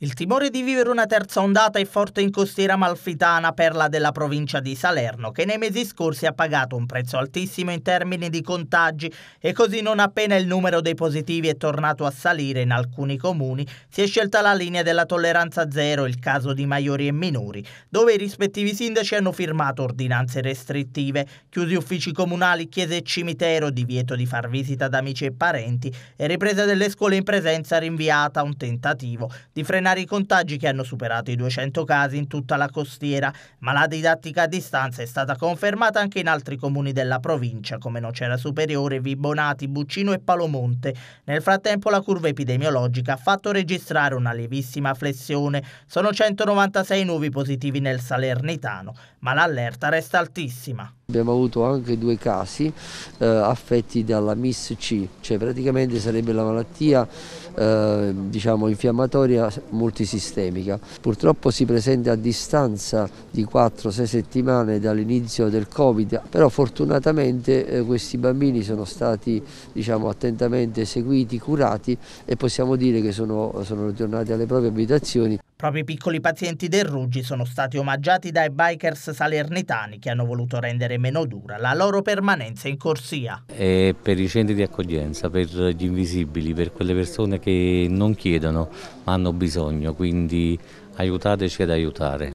Il timore di vivere una terza ondata è forte in costiera malfitana, perla della provincia di Salerno, che nei mesi scorsi ha pagato un prezzo altissimo in termini di contagi e così non appena il numero dei positivi è tornato a salire in alcuni comuni, si è scelta la linea della tolleranza zero, il caso di maiori e minori, dove i rispettivi sindaci hanno firmato ordinanze restrittive, chiusi uffici comunali, chiese e cimitero, divieto di far visita ad amici e parenti e ripresa delle scuole in presenza rinviata, a un tentativo di frenare i contagi che hanno superato i 200 casi in tutta la costiera, ma la didattica a distanza è stata confermata anche in altri comuni della provincia come Nocera Superiore, Vibonati, Buccino e Palomonte. Nel frattempo la curva epidemiologica ha fatto registrare una lievissima flessione. Sono 196 nuovi positivi nel Salernitano, ma l'allerta resta altissima. Abbiamo avuto anche due casi eh, affetti dalla MIS-C, cioè praticamente sarebbe la malattia eh, diciamo, infiammatoria multisistemica. Purtroppo si presenta a distanza di 4-6 settimane dall'inizio del Covid, però fortunatamente eh, questi bambini sono stati diciamo, attentamente seguiti, curati e possiamo dire che sono, sono ritornati alle proprie abitazioni. Proprio i piccoli pazienti del Ruggi sono stati omaggiati dai bikers salernitani che hanno voluto rendere meno dura la loro permanenza in corsia. È per i centri di accoglienza, per gli invisibili, per quelle persone che non chiedono ma hanno bisogno, quindi aiutateci ad aiutare.